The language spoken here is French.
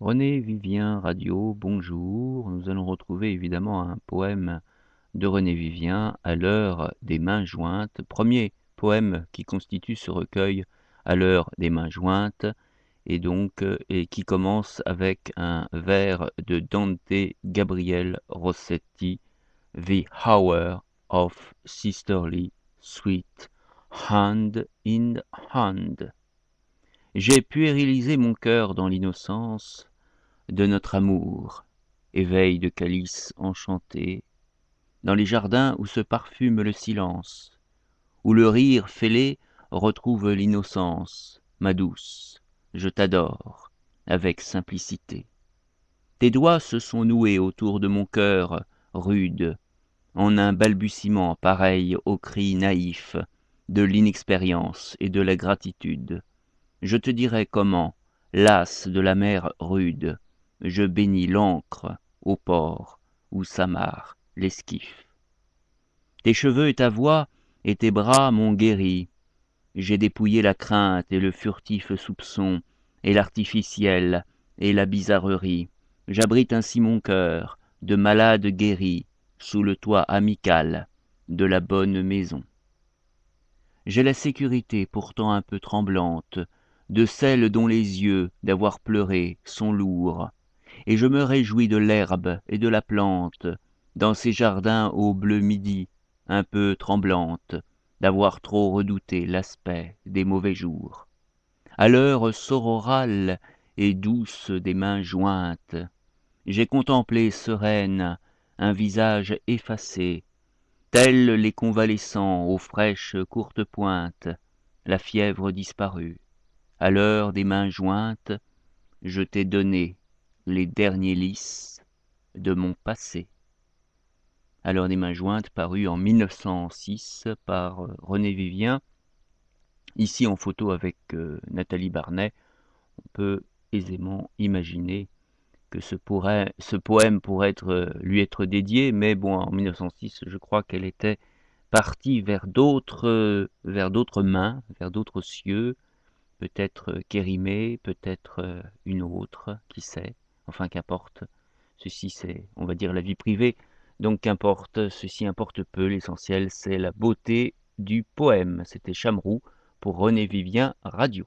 René Vivien Radio, bonjour. Nous allons retrouver évidemment un poème de René Vivien à l'heure des mains jointes, premier poème qui constitue ce recueil à l'heure des mains jointes et donc euh, et qui commence avec un vers de Dante Gabriel Rossetti, The Hour of Sisterly Sweet, Hand in Hand j'ai puérilisé mon cœur dans l'innocence de notre amour, éveil de calice enchanté, dans les jardins où se parfume le silence, où le rire fêlé retrouve l'innocence, ma douce, je t'adore, avec simplicité. Tes doigts se sont noués autour de mon cœur, rude, en un balbutiement pareil aux cris naïfs de l'inexpérience et de la gratitude. Je te dirai comment, las de la mer rude, je bénis l'encre au port où s'amarre l'esquif. Tes cheveux et ta voix et tes bras m'ont guéri. J'ai dépouillé la crainte et le furtif soupçon et l'artificiel et la bizarrerie. J'abrite ainsi mon cœur de malade guéri sous le toit amical de la bonne maison. J'ai la sécurité pourtant un peu tremblante de celles dont les yeux, d'avoir pleuré, sont lourds, et je me réjouis de l'herbe et de la plante, dans ces jardins au bleu midi, un peu tremblante, d'avoir trop redouté l'aspect des mauvais jours. À l'heure sororale et douce des mains jointes, j'ai contemplé sereine un visage effacé, tels les convalescents aux fraîches courtes pointes, la fièvre disparue à l'heure des mains jointes, je t'ai donné les derniers lys de mon passé. À l'heure des mains jointes, paru en 1906 par euh, René Vivien, ici en photo avec euh, Nathalie Barnet, on peut aisément imaginer que ce, poème pourrait euh, lui être dédié, mais bon, en 1906, je crois qu'elle était partie vers d'autres, vers d'autres mains, vers d'autres cieux, peut-être euh, Kérimé, peut-être euh, une autre, qui sait, enfin qu'importe, ceci c'est, on va dire, la vie privée, donc qu'importe, ceci importe peu, l'essentiel c'est la beauté du poème. C'était Chamroux pour René Vivien Radio.